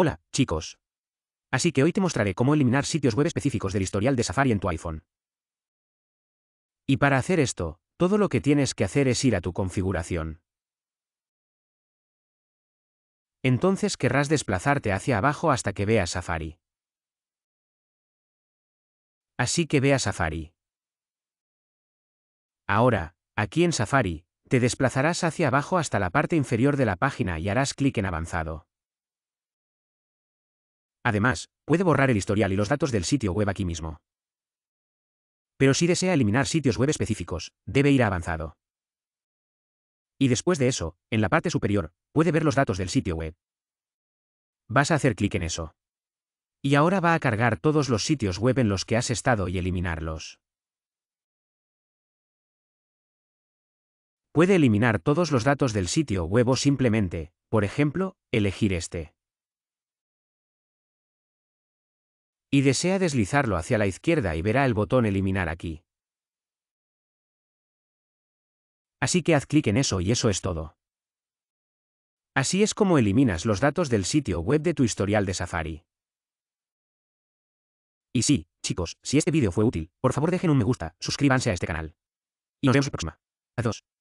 Hola, chicos. Así que hoy te mostraré cómo eliminar sitios web específicos del historial de Safari en tu iPhone. Y para hacer esto, todo lo que tienes que hacer es ir a tu configuración. Entonces querrás desplazarte hacia abajo hasta que veas Safari. Así que vea Safari. Ahora, aquí en Safari, te desplazarás hacia abajo hasta la parte inferior de la página y harás clic en avanzado. Además, puede borrar el historial y los datos del sitio web aquí mismo. Pero si desea eliminar sitios web específicos, debe ir a avanzado. Y después de eso, en la parte superior, puede ver los datos del sitio web. Vas a hacer clic en eso. Y ahora va a cargar todos los sitios web en los que has estado y eliminarlos. Puede eliminar todos los datos del sitio web o simplemente, por ejemplo, elegir este. y desea deslizarlo hacia la izquierda y verá el botón eliminar aquí. Así que haz clic en eso y eso es todo. Así es como eliminas los datos del sitio web de tu historial de Safari. Y sí, chicos, si este vídeo fue útil, por favor dejen un me gusta, suscríbanse a este canal. Y nos vemos la próxima. Adiós.